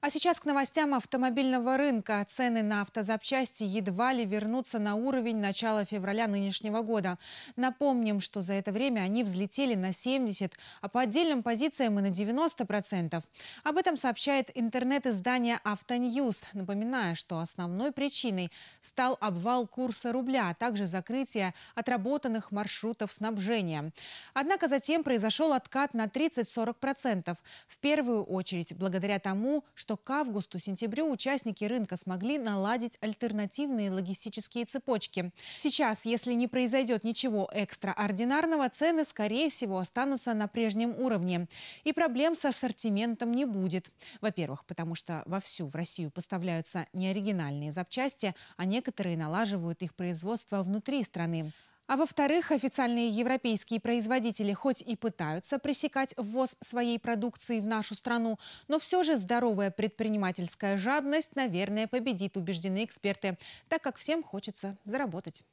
А сейчас к новостям автомобильного рынка. Цены на автозапчасти едва ли вернутся на уровень начала февраля нынешнего года. Напомним, что за это время они взлетели на 70, а по отдельным позициям и на 90%. Об этом сообщает интернет-издание «Автоньюз», напоминая, что основной причиной стал обвал курса рубля, а также закрытие отработанных маршрутов снабжения. Однако затем произошел откат на 30-40%. В первую очередь благодаря тому, что что к августу-сентябрю участники рынка смогли наладить альтернативные логистические цепочки. Сейчас, если не произойдет ничего экстраординарного, цены, скорее всего, останутся на прежнем уровне. И проблем с ассортиментом не будет. Во-первых, потому что вовсю в Россию поставляются не оригинальные запчасти, а некоторые налаживают их производство внутри страны. А во-вторых, официальные европейские производители хоть и пытаются пресекать ввоз своей продукции в нашу страну, но все же здоровая предпринимательская жадность, наверное, победит, убеждены эксперты, так как всем хочется заработать.